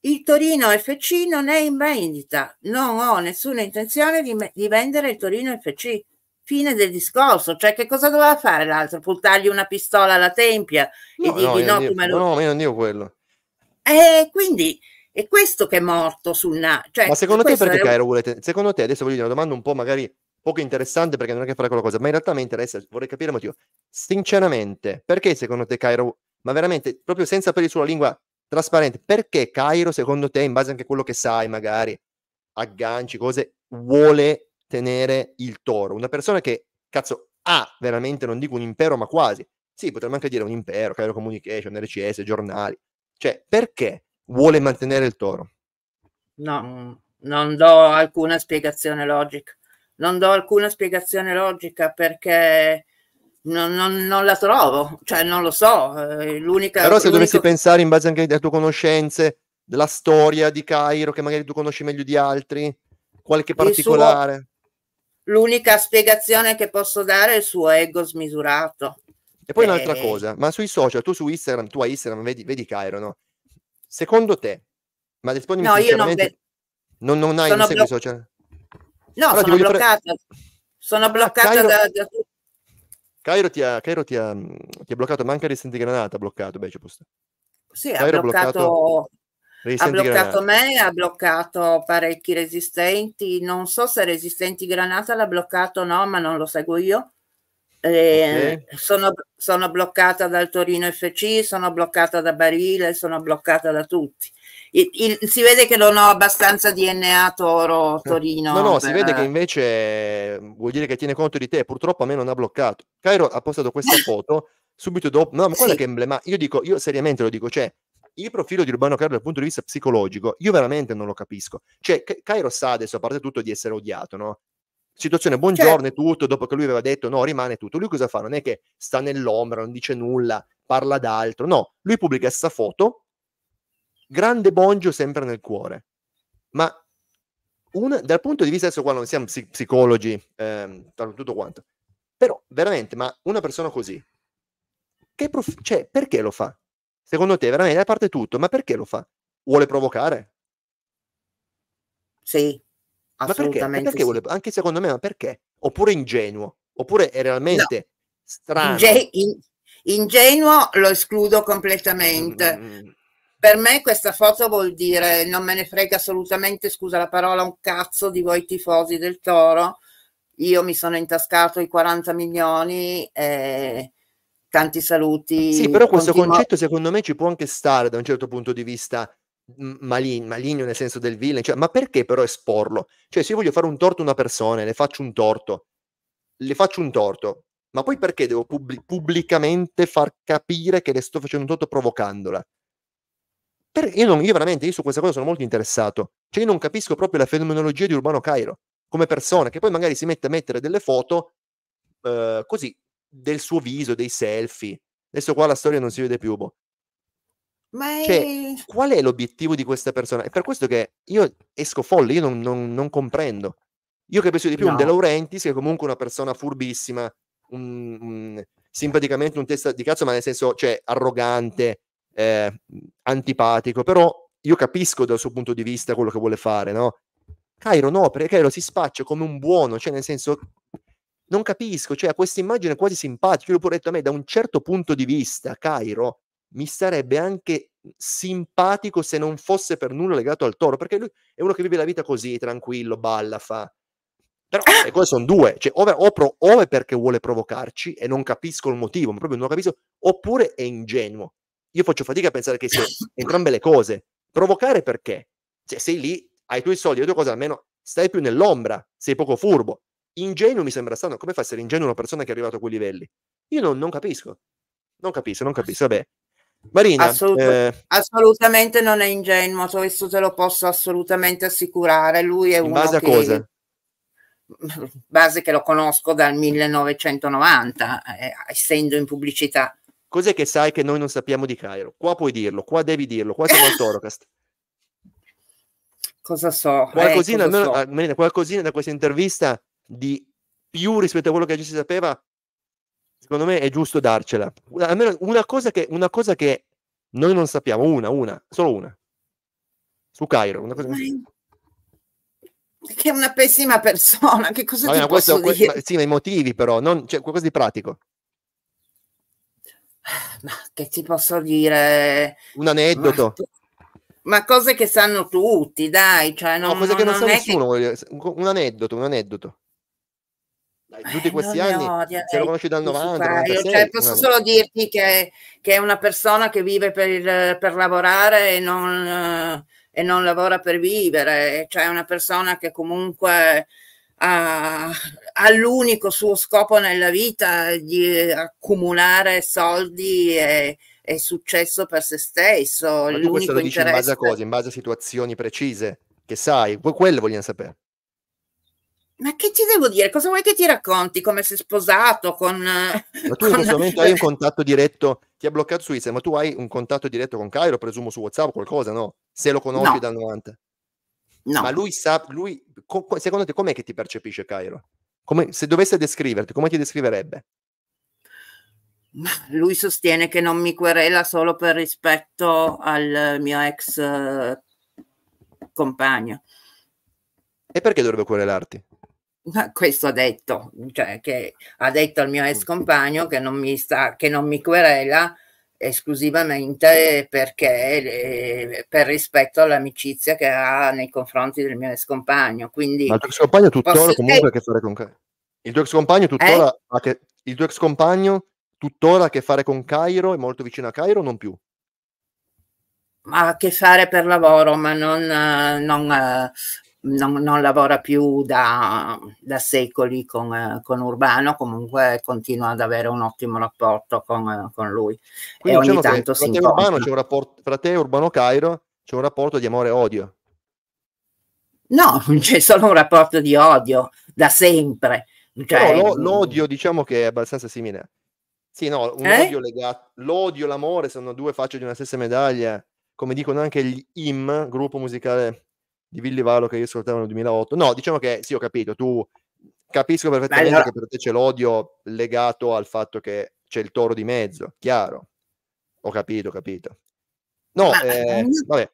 Il Torino FC non è in vendita, non ho nessuna intenzione di, me- di vendere il Torino FC Fine del discorso, cioè che cosa doveva fare l'altro? Puntargli una pistola alla tempia no, e dirgli no, no, ma lo... no, io non dico quello. E quindi è questo che è morto sul na... Cioè, ma secondo te perché Cairo vuole... Te... Secondo te, adesso voglio dire una domanda un po' magari poco interessante perché non è che fare con la cosa, ma in realtà mi interessa, vorrei capire il motivo. Sinceramente, perché secondo te Cairo, ma veramente proprio senza aprire sulla lingua trasparente, perché Cairo secondo te, in base anche a quello che sai magari, agganci, cose, vuole tenere il toro. Una persona che, cazzo, ha veramente, non dico un impero, ma quasi. Sì, potremmo anche dire un impero, Cairo Communication, RCS, giornali. Cioè, perché vuole mantenere il toro? No, mm, non do alcuna spiegazione logica. Non do alcuna spiegazione logica perché non, non, non la trovo, cioè non lo so. Eh, l'unica, Però se l'unico... dovessi pensare in base anche alle tue conoscenze, della storia di Cairo, che magari tu conosci meglio di altri, qualche particolare l'unica spiegazione che posso dare è il suo ego smisurato. E poi e... un'altra eh. cosa, ma sui social, tu su Instagram, tu a Instagram vedi, vedi Cairo, no? Secondo te, ma rispondimi no, io non, ve... non, non hai, sono non blo... social? No, allora, sono bloccato. Fare... Sono ah, bloccata ah, Cairo... da, da Cairo, ti ha, Cairo ti, ha, ti ha, bloccato, ma anche Recente Granata ha bloccato, beh, c'è posto. Sì, Cairo ha bloccato, bloccato ha bloccato me, ha bloccato parecchi resistenti, non so se resistenti Granata l'ha bloccato o no, ma non lo seguo io. Eh, okay. sono, sono, bloccata dal Torino FC, sono bloccata da Barile, sono bloccata da tutti. Il, il, si vede che non ho abbastanza DNA Toro eh, Torino. No, no, per... Eh. si vede che invece mm, vuol dire che tiene conto di te. Purtroppo a me non ha bloccato. Cairo ha postato questa foto subito dopo. No, ma quella sì. che emblema. Io dico, io seriamente lo dico, cioè il profilo di Urbano Cairo dal punto di vista psicologico, io veramente non lo capisco. Cioè, Cairo sa adesso, a parte tutto, di essere odiato, no? Situazione, buongiorno e certo. tutto, dopo che lui aveva detto no, rimane tutto. Lui cosa fa? Non è che sta nell'ombra, non dice nulla, parla d'altro. No, lui pubblica questa foto, grande bongio sempre nel cuore. Ma un, dal punto di vista, adesso qua non siamo psic- psicologi, ehm, tutto quanto, però veramente, ma una persona così, che prof- cioè, perché lo fa? Secondo te, veramente, a parte tutto, ma perché lo fa? Vuole provocare? Sì, assolutamente. Ma perché? perché sì. vuole, anche secondo me, ma perché? Oppure ingenuo? Oppure è realmente no. strano? Inge- in- ingenuo lo escludo completamente. Mm. Per me questa foto vuol dire non me ne frega assolutamente, scusa la parola, un cazzo di voi tifosi del Toro. Io mi sono intascato i 40 milioni e eh, tanti saluti. Sì, però questo continuo... concetto secondo me ci può anche stare da un certo punto di vista maligno, maligno nel senso del villain, cioè, ma perché però esporlo? Cioè se io voglio fare un torto a una persona e le faccio un torto, le faccio un torto, ma poi perché devo pubblic- pubblicamente far capire che le sto facendo un torto provocandola? Per, io, non, io, veramente io su questa cosa sono molto interessato, cioè io non capisco proprio la fenomenologia di Urbano Cairo come persona che poi magari si mette a mettere delle foto eh, così del suo viso, dei selfie. Adesso qua la storia non si vede più, boh. Ma cioè, è... Cioè, qual è l'obiettivo di questa persona? È per questo che io esco folle, io non, non, non comprendo. Io capisco di più no. un De Laurentiis, che è comunque una persona furbissima, un, un, simpaticamente un testa di cazzo, ma nel senso, cioè, arrogante, eh, antipatico, però io capisco dal suo punto di vista quello che vuole fare, no? Cairo no, perché Cairo si spaccia come un buono, cioè nel senso non capisco, cioè a questa immagine quasi simpatica, io l'ho pure detto a me, da un certo punto di vista, Cairo mi sarebbe anche simpatico se non fosse per nulla legato al toro, perché lui è uno che vive la vita così, tranquillo, balla, fa. Però ah! le cose sono due, cioè o, o, pro, o, è perché vuole provocarci e non capisco il motivo, ma proprio non capisco, oppure è ingenuo. Io faccio fatica a pensare che sia entrambe le cose. Provocare perché? Cioè, sei lì, hai i tuoi soldi, le tue cose, almeno stai più nell'ombra, sei poco furbo ingenuo mi sembra strano. Come fa a essere ingenuo una persona che è arrivata a quei livelli? Io non, non capisco. Non capisco, non capisco. Vabbè. Marina, Assolut- eh... assolutamente non è ingenuo, questo te lo posso assolutamente assicurare. Lui è un. uno base che... cosa? Base che lo conosco dal 1990, eh, essendo in pubblicità. Cos'è che sai che noi non sappiamo di Cairo? Qua puoi dirlo, qua devi dirlo, qua siamo al Torocast. cosa so. Eh, qualcosina, eh, cosa almeno, so. Ah, Marina, qualcosina da questa intervista di più rispetto a quello che già si sapeva, secondo me è giusto darcela. Almeno una cosa che, una cosa che noi non sappiamo, una, una, solo una. Su Cairo, una cosa che... è una pessima persona, che cosa Vabbè, ti questo, posso que- Sì, ma i motivi però, non, cioè, qualcosa di pratico. Ma che ti posso dire? Un aneddoto. Ma, ma cose che sanno tutti, dai. Cioè non, no, cose non, che non, non sa nessuno. Che... Un aneddoto, un aneddoto. Dai, tutti questi anni odia, se lo conosci dal 90 96, cioè, posso vabbè. solo dirti che, che, è una persona che vive per, per lavorare e non, e non, lavora per vivere cioè è una persona che comunque ha, ha l'unico suo scopo nella vita di accumulare soldi e, e successo per se stesso. Ma tu questo lo dici interesse. in base a cose, in base a situazioni precise che sai, quello vogliamo sapere. Ma che ti devo dire? Cosa vuoi che ti racconti? Come sei sposato con... Ma tu in eh, questo momento hai un contatto diretto, ti ha bloccato su Instagram, ma tu hai un contatto diretto con Cairo, presumo su WhatsApp qualcosa, no? Se lo conosci no. dal 90. No. Ma lui sa, lui, secondo te com'è che ti percepisce Cairo? Come, se dovesse descriverti, come ti descriverebbe? Ma lui sostiene che non mi querela solo per rispetto al mio ex eh, compagno. E perché dovrebbe querelarti? Ah, questo ha detto, cioè che ha detto al mio ex compagno che non mi, sta, che non mi querela esclusivamente perché le, eh, per rispetto all'amicizia che ha nei confronti del mio ex compagno. Quindi Ma il tuo ex compagno tuttora posso... comunque ha eh... a che fare con Cairo. Il tuo ex compagno eh? tuttora eh? ha che... il tuo ex compagno tuttora a che fare con Cairo, è molto vicino a Cairo o non più? ha a che fare per lavoro, ma non, non, eh, non, non lavora più da, da secoli con, eh, con, Urbano, comunque continua ad avere un ottimo rapporto con, eh, con lui. Quindi e ogni diciamo tanto si Urbano c'è un rapporto, fra te e Urbano Cairo c'è un rapporto di amore e odio. No, c'è solo un rapporto di odio, da sempre. Cioè, no, mm. l'odio diciamo che è abbastanza simile. Sì, no, eh? l'odio eh? e l'amore sono due facce di una stessa medaglia, come dicono anche gli IM, gruppo musicale di Villi Valo che io ascoltavo nel 2008. No, diciamo che sì, ho capito, tu capisco perfettamente allora... che per te c'è l'odio legato al fatto che c'è il toro di mezzo, chiaro. Ho capito, ho capito. No, Ma... eh, eh vabbè.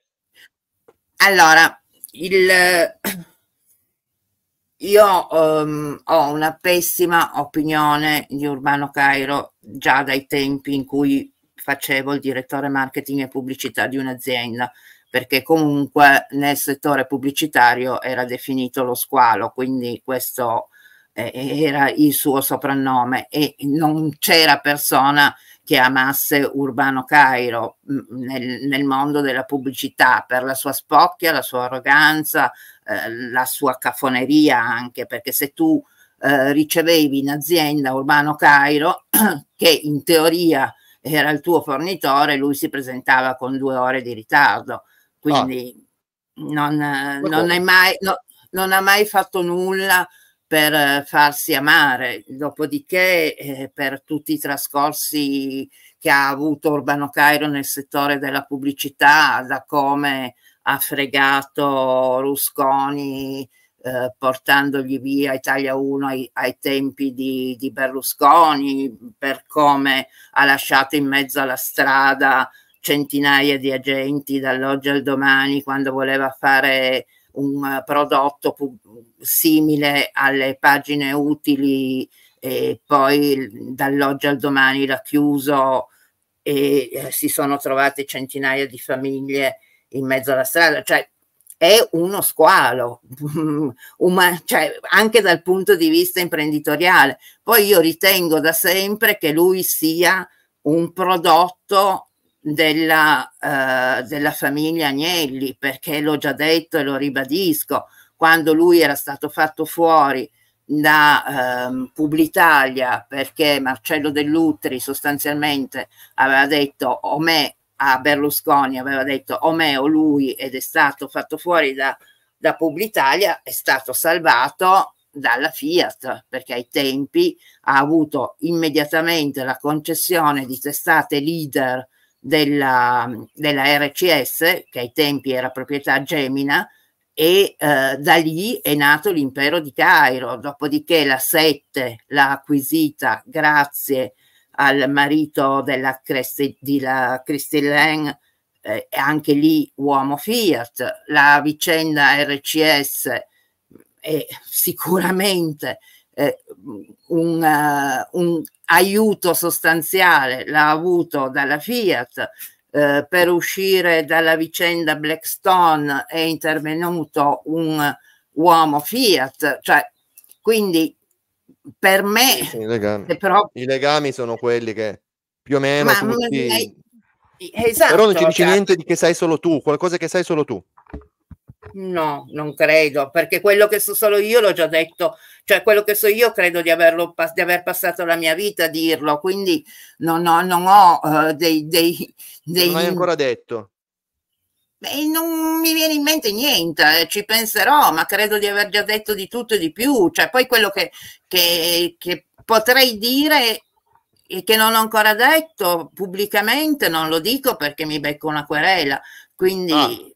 Allora, il... io um, ho una pessima opinione di Urbano Cairo già dai tempi in cui facevo il direttore marketing e pubblicità di un'azienda perché comunque nel settore pubblicitario era definito lo squalo, quindi questo eh, era il suo soprannome e non c'era persona che amasse Urbano Cairo mm, nel, nel, mondo della pubblicità per la sua spocchia, la sua arroganza, eh, la sua cafoneria anche, perché se tu eh, ricevevi in azienda Urbano Cairo, che in teoria era il tuo fornitore, lui si presentava con due ore di ritardo Ah. quindi ah. non, non, è mai, no, non ha mai fatto nulla per eh, farsi amare, dopodiché eh, per tutti i trascorsi che ha avuto Urbano Cairo nel settore della pubblicità, da come ha fregato Rusconi eh, portandogli via Italia 1 ai, ai tempi di, di, Berlusconi, per come ha lasciato in mezzo alla strada centinaia di agenti dall'oggi al domani quando voleva fare un eh, prodotto simile alle pagine utili e poi dall'oggi al domani l'ha chiuso e eh, si sono trovate centinaia di famiglie in mezzo alla strada, cioè è uno squalo, Uma, cioè, anche dal punto di vista imprenditoriale. Poi io ritengo da sempre che lui sia un prodotto della, eh, della famiglia Agnelli, perché l'ho già detto e lo ribadisco, quando lui era stato fatto fuori da ehm, Publitalia perché Marcello Dell'Utri sostanzialmente aveva detto o me a Berlusconi aveva detto o me o lui ed è stato fatto fuori da, da Publitalia è stato salvato dalla Fiat perché ai tempi ha avuto immediatamente la concessione di testate leader della, della RCS, che ai tempi era proprietà Gemina, e eh, da lì è nato l'impero di Cairo, dopodiché la 7 l'ha acquisita grazie al marito della, Crest- della Christine eh, anche lì uomo Fiat, la vicenda RCS è sicuramente eh, un, eh, un, aiuto sostanziale l'ha avuto dalla Fiat eh, per uscire dalla vicenda Blackstone è intervenuto un uomo Fiat, cioè quindi per me i, legami. Proprio... i, legami. sono quelli che più o meno Ma, tutti... Lei... Esatto, però non ci dici esatto, cioè... niente di che sai solo tu, qualcosa che sai solo tu. No, non credo, perché quello che so solo io l'ho già detto, cioè quello che so io credo di, averlo, di aver passato la mia vita a dirlo, quindi non ho, non ho uh, dei, dei, dei... Non hai ancora detto? Beh, non mi viene in mente niente, eh, ci penserò, ma credo di aver già detto di tutto e di più, cioè poi quello che, che, che potrei dire e che non ho ancora detto pubblicamente non lo dico perché mi becco una querela, quindi... Ah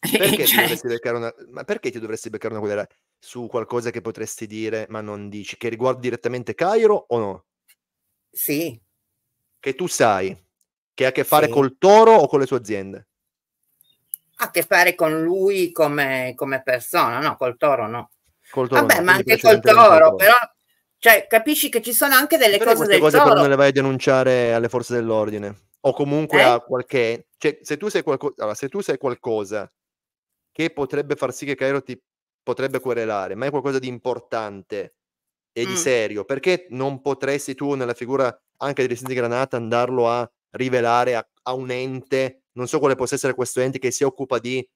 perché, cioè... ti una... ma perché ti dovresti beccare una guerra su qualcosa che potresti dire ma non dici? Che riguarda direttamente Cairo o no? Sì. Che tu sai che ha a che fare sì. col toro o con le sue aziende? Ha a che fare con lui come, come persona, no? Col toro no. Col toro Vabbè, no, ma anche col toro, però cioè, capisci che ci sono anche delle però cose del cose toro. Però non le vai a denunciare alle forze dell'ordine o comunque eh? a qualche... Cioè, se tu sei, qualco... allora, se tu sei qualcosa che potrebbe far sì che Cairo ti potrebbe querelare, ma è qualcosa di importante e mm. di serio, perché non potresti tu nella figura anche di Resistente Granata andarlo a rivelare a, a, un ente, non so quale possa essere questo ente che si occupa di,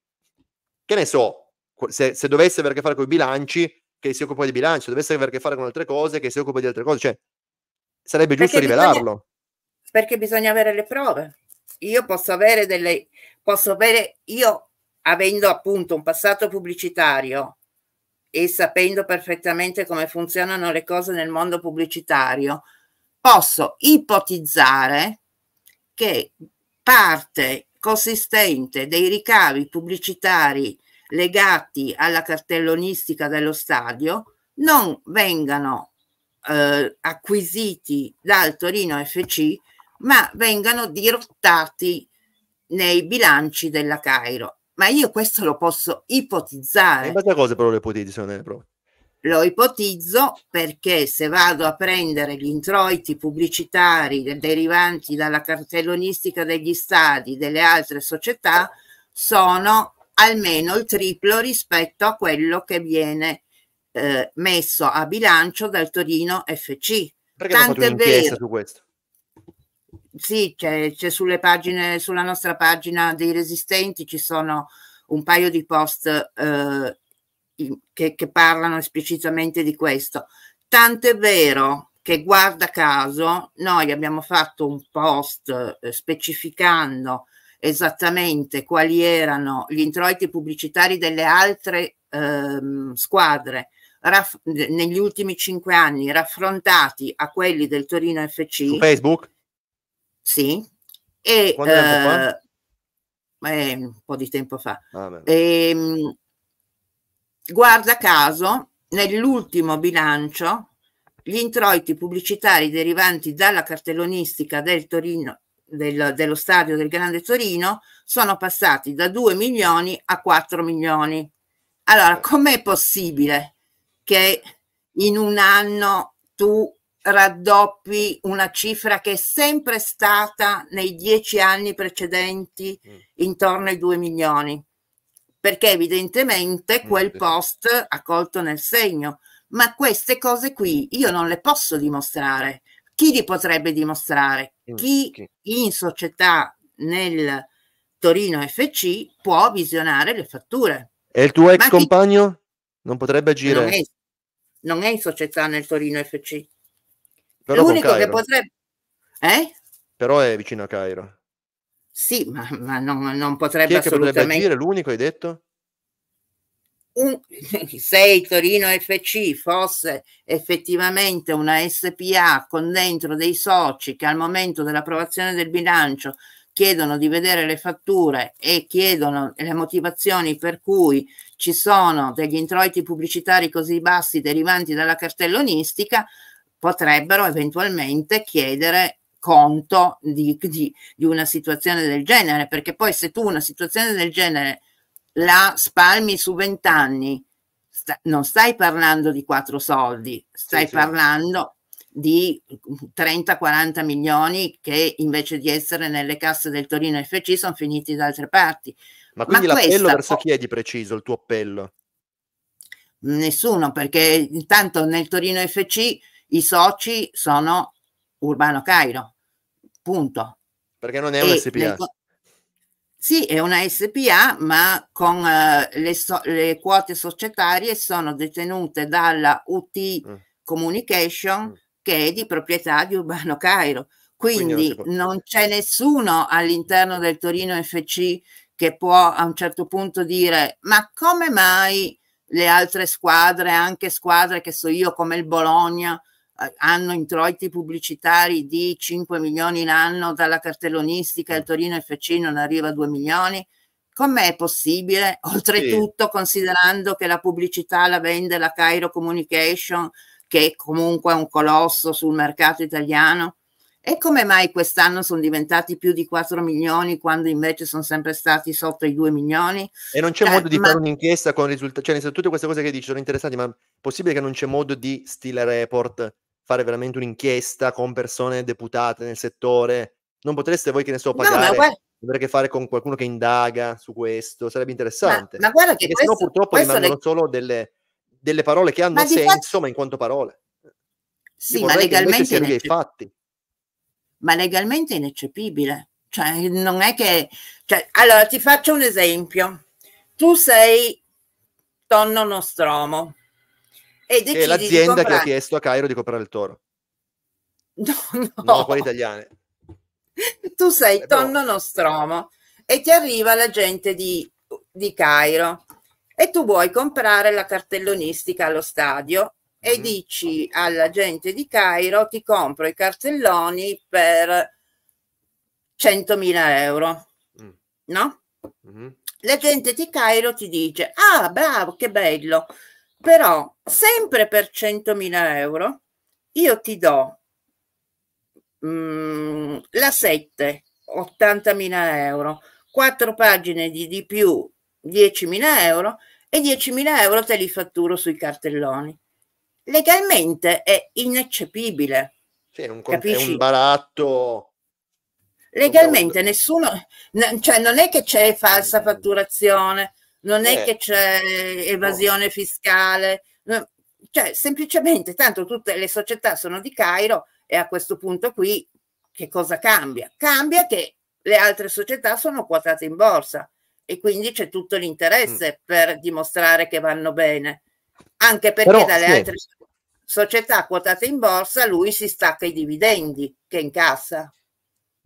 che ne so, se, se dovesse avere a che fare con i bilanci, che si occupa di bilancio, dovesse avere a che fare con altre cose, che si occupa di altre cose, cioè sarebbe giusto perché rivelarlo. Bisogna, perché bisogna avere le prove. Io posso avere delle, posso avere, io avendo appunto un passato pubblicitario e sapendo perfettamente come funzionano le cose nel mondo pubblicitario, posso ipotizzare che parte consistente dei ricavi pubblicitari legati alla cartellonistica dello stadio non vengano eh, acquisiti dal Torino FC, ma vengano dirottati nei bilanci della Cairo ma io questo lo posso ipotizzare. In base a cosa però lo ipotizzo Lo ipotizzo perché se vado a prendere gli introiti pubblicitari derivanti dalla cartellonistica degli stadi delle altre società sono almeno il triplo rispetto a quello che viene eh, messo a bilancio dal Torino FC. Perché Tant'è vero, su questo? sì, c'è, c'è sulle pagine, sulla nostra pagina dei resistenti ci sono un paio di post eh, che, che parlano esplicitamente di questo. Tant'è vero che guarda caso noi abbiamo fatto un post eh, specificando esattamente quali erano gli introiti pubblicitari delle altre ehm, squadre raff- negli ultimi cinque anni raffrontati a quelli del Torino FC. Su Facebook? Sì. E, Quanto eh, eh, un po' di tempo fa. Ah, e, ehm, guarda caso, nell'ultimo bilancio, gli introiti pubblicitari derivanti dalla cartellonistica del Torino, del, dello stadio del Grande Torino sono passati da 2 milioni a 4 milioni. Allora, com'è possibile che in un anno tu raddoppi una cifra che è sempre stata nei dieci anni precedenti mm. intorno ai 2 milioni, perché evidentemente mm, quel post ha colto nel segno. Ma queste cose qui io non le posso dimostrare. Chi li potrebbe dimostrare? Mm, chi in società nel Torino FC può visionare le fatture. E il tuo ex Ma compagno chi... non potrebbe agire? Non è, non è in società nel Torino FC però L'unico che potrebbe... Eh? Però è vicino a Cairo. Sì, ma, ma non, non, potrebbe Chi è assolutamente... Potrebbe agire, l'unico hai detto? Un, se il Torino FC fosse effettivamente una SPA con dentro dei soci che al momento dell'approvazione del bilancio chiedono di vedere le fatture e chiedono le motivazioni per cui ci sono degli introiti pubblicitari così bassi derivanti dalla cartellonistica, potrebbero eventualmente chiedere conto di, di, di una situazione del genere, perché poi se tu una situazione del genere la spalmi su vent'anni, sta, non stai parlando di quattro soldi, stai sì, sì. parlando di 30-40 milioni che invece di essere nelle casse del Torino FC sono finiti da altre parti. Ma quindi Ma l'appello verso chi è di preciso il tuo appello? Nessuno, perché intanto nel Torino FC i soci sono Urbano Cairo, punto. Perché non è un SPA. Nel, sì, è una SPA, ma con eh, le, so, le, quote societarie sono detenute dalla UT mm. Communication, mm. che è di proprietà di Urbano Cairo. Quindi, Quindi non c'è nessuno all'interno del Torino FC che può a un certo punto dire ma come mai le altre squadre, anche squadre che so io come il Bologna, hanno introiti pubblicitari di 5 milioni l'anno dalla cartellonistica, il mm. Torino FC non arriva a 2 milioni. Com'è possibile? Oltretutto, sì. considerando che la pubblicità la vende la Cairo Communication, che comunque è un colosso sul mercato italiano. E come mai quest'anno sono diventati più di 4 milioni quando invece sono sempre stati sotto i 2 milioni? E non c'è eh, modo di ma... fare un'inchiesta con risultati, cioè tutte queste cose che dici sono interessanti, ma è possibile che non c'è modo di stile report fare veramente un'inchiesta con persone deputate nel settore? Non potreste voi, che ne so, pagare, no, guarda... a che fare con qualcuno che indaga su questo? Sarebbe interessante. Ma, ma guarda che questo, no, purtroppo rimangono le... solo delle, delle, parole che hanno ma senso, fatto... ma in quanto parole. Sì, ma legalmente... Inecce... Fatti. Ma legalmente ineccepibile. Cioè, non è che... Cioè, allora, ti faccio un esempio. Tu sei Tonno Nostromo e decidi è l'azienda che ha chiesto a Cairo di comprare il toro. No, no. no quelle italiane. Tu sei eh, boh. Tonno Nostromo e ti arriva la gente di, di, Cairo e tu vuoi comprare la cartellonistica allo stadio e mm. dici alla gente di Cairo ti compro i cartelloni per 100.000 euro, mm. no? Mm. La gente di Cairo ti dice, ah bravo, che bello, però sempre per 100.000 euro io ti do mh, mm, la 7 80.000 euro 4 pagine di di più 10.000 euro e 10.000 euro te li fatturo sui cartelloni legalmente è ineccepibile sì, è, un, capisci? è un baratto legalmente nessuno cioè non è che c'è falsa fatturazione non è eh. che c'è evasione fiscale, cioè semplicemente tanto tutte le società sono di Cairo e a questo punto qui che cosa cambia? Cambia che le altre società sono quotate in borsa e quindi c'è tutto l'interesse mm. per dimostrare che vanno bene, anche perché Però, dalle sì. altre società quotate in borsa lui si stacca i dividendi che incassa.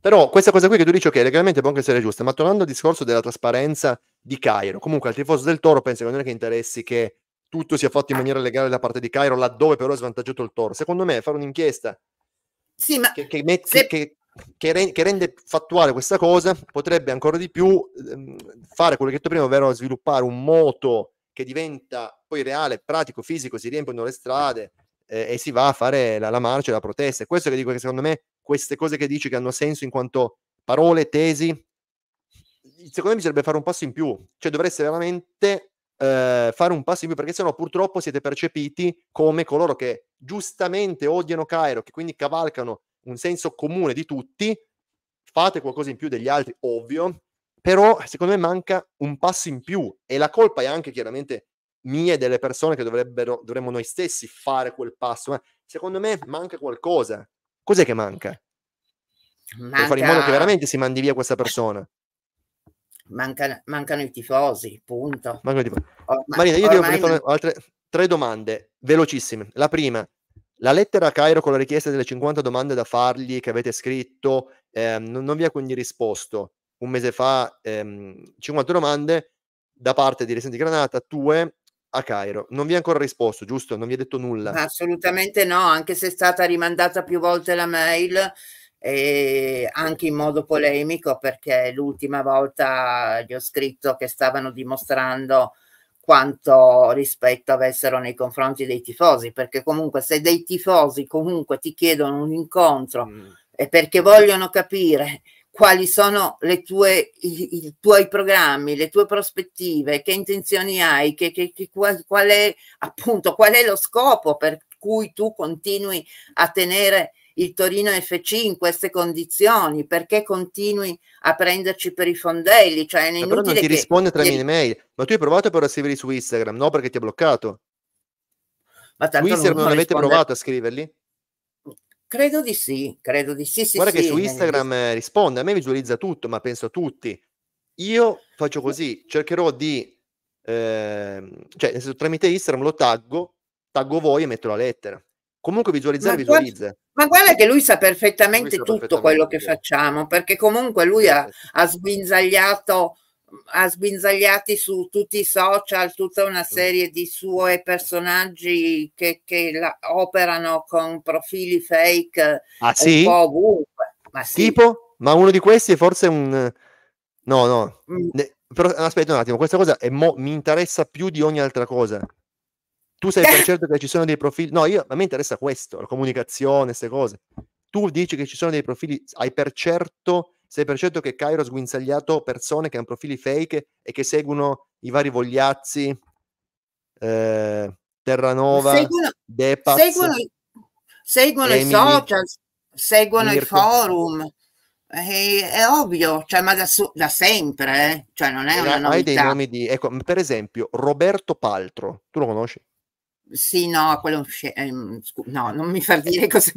Però questa cosa qui che tu dici, ok, legalmente può anche essere giusta, ma tornando al discorso della trasparenza di Cairo. Comunque al tifoso del Toro pensa che non è che interessi che tutto sia fatto in eh. maniera legale da parte di Cairo, laddove però è svantaggiato il Toro. Secondo me fare un'inchiesta sì, ma che, che, metti, se... che, che, re, che, rende fattuale questa cosa potrebbe ancora di più ehm, fare quello che ho detto prima, ovvero sviluppare un moto che diventa poi reale, pratico, fisico, si riempiono le strade eh, e si va a fare la, la marcia e la protesta. È questo che dico che secondo me queste cose che dici che hanno senso in quanto parole, tesi, secondo me bisognerebbe fare un passo in più, cioè dovreste veramente eh, fare un passo in più perché sennò purtroppo siete percepiti come coloro che giustamente odiano Cairo, che quindi cavalcano un senso comune di tutti, fate qualcosa in più degli altri, ovvio, però secondo me manca un passo in più e la colpa è anche chiaramente mia e delle persone che dovremmo noi stessi fare quel passo, ma secondo me manca qualcosa. Cos'è che manca? manca... per fare in modo che veramente si mandi via questa persona. Manca, mancano i tifosi, punto. Mancano i tifosi. Ormai, Marina, io devo ormai... fare altre tre domande velocissime. La prima, la lettera a Cairo con la richiesta delle 50 domande da fargli che avete scritto, ehm, non, non, vi ha quindi risposto un mese fa ehm, 50 domande da parte di Resenti Granata, tue a Cairo. Non vi ha ancora risposto, giusto? Non vi ha detto nulla. Assolutamente no, anche se è stata rimandata più volte la mail e anche in modo polemico perché l'ultima volta gli ho scritto che stavano dimostrando quanto rispetto avessero nei confronti dei tifosi, perché comunque se dei tifosi comunque ti chiedono un incontro mm. e perché vogliono capire quali sono le tue, i, i, tuoi programmi, le tue prospettive, che intenzioni hai, che, che, che, qual, qual, è appunto qual è lo scopo per cui tu continui a tenere il Torino FC in queste condizioni? Perché continui a prenderci per i fondelli? Cioè, è però non ti risponde tra le mie mail. Ma tu hai provato però a scriverli su Instagram? No, perché ti ha bloccato. Ma tanto su Instagram non, non avete risponde... provato a scriverli? Credo di sì, credo di sì. sì Guarda sì, che su Instagram ne... Eh, risponde, a me visualizza tutto, ma penso a tutti. Io faccio così, cercherò di, eh, cioè senso, tramite Instagram lo taggo, taggo voi e metto la lettera comunque visualizzare ma visualizza. Guarda, ma guarda che lui sa perfettamente lui sa tutto perfettamente quello che facciamo, perché comunque lui ha, ha sbinzagliato ha sbinzagliati su tutti i social tutta una serie di suoi personaggi che, che la, operano con profili fake ah, sì? un po' ovunque. Ma sì. Tipo? Ma uno di questi è forse un... No, no. Mm. Ne... Però, aspetta un attimo, questa cosa mo... mi interessa più di ogni altra cosa. Tu sai per certo che ci sono dei profili. No, io, a me interessa questo, la comunicazione, queste cose. Tu dici che ci sono dei profili, hai per certo, sei per certo che Cairo ha sguinzagliato persone che hanno profili fake e che seguono i vari Vogliazzi, eh, Terranova, seguono, Depaz, seguono, seguono i social, seguono Mirko. i forum. È, è, ovvio, cioè, ma da, su, da sempre, eh? cioè, non è una novità. Hai dei nomi di, ecco, per esempio, Roberto Paltro, tu lo conosci? Sì, no, quello ehm, no, non mi far dire cosa.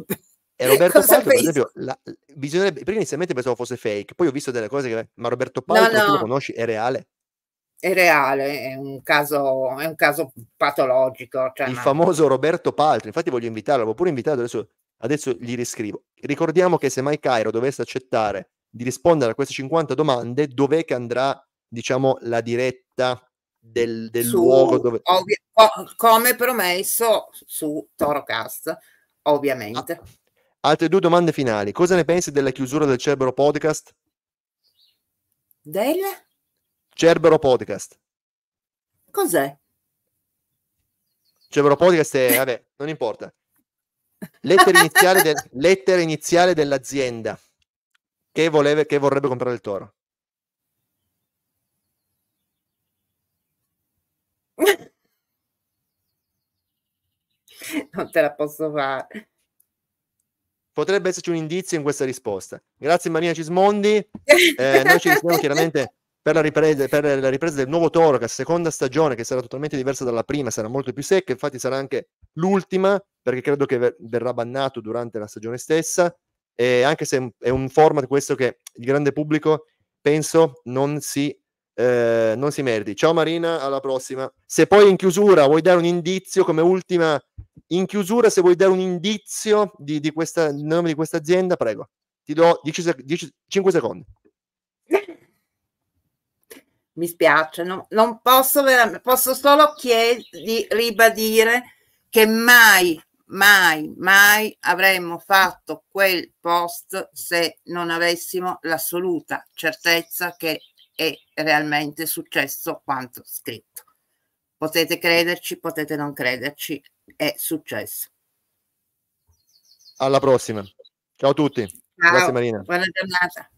E Roberto cosa Palco, per esempio, la, bisognerebbe, perché inizialmente pensavo fosse fake, poi ho visto delle cose che. Ma Roberto Palco, no, no. tu lo conosci, è reale? È reale, è un caso, è un caso patologico. Cioè, Il ma... famoso Roberto Palco, infatti voglio invitarlo, l'ho pure invitato, adesso, adesso gli riscrivo. Ricordiamo che se mai Cairo dovesse accettare di rispondere a queste 50 domande, dov'è che andrà, diciamo, la diretta del, del su, luogo dove... Ovvia, come promesso su Torocast, ovviamente. Ah, altre due domande finali. Cosa ne pensi della chiusura del Cerbero Podcast? Del? Cerbero Podcast. Cos'è? Cerbero Podcast è... vabbè, non importa. Lettera iniziale, del, lettera iniziale dell'azienda che, voleve, che vorrebbe comprare il toro. non te la posso fare. Potrebbe esserci un indizio in questa risposta. Grazie Maria Cismondi. Eh, noi ci rispondiamo chiaramente per la, ripresa, per la, ripresa, del nuovo Toro, la seconda stagione che sarà totalmente diversa dalla prima, sarà molto più secca, infatti sarà anche l'ultima perché credo che ver- verrà bannato durante la stagione stessa, e anche se è un format questo che il grande pubblico penso non si Ehm, non si meriti. Ciao Marina, alla prossima. Se poi in chiusura vuoi dare un indizio come ultima, in chiusura se vuoi dare un indizio di, di questa, il nome di questa azienda, prego. Ti do 10 10, 5 secondi. Mi spiace, no, non posso, posso solo chiedi, ribadire che mai, mai, mai avremmo fatto quel post se non avessimo l'assoluta certezza che è realmente successo quanto scritto. Potete crederci, potete non crederci, è successo. Alla prossima. Ciao a tutti. Ciao, Grazie Marina. Buona giornata.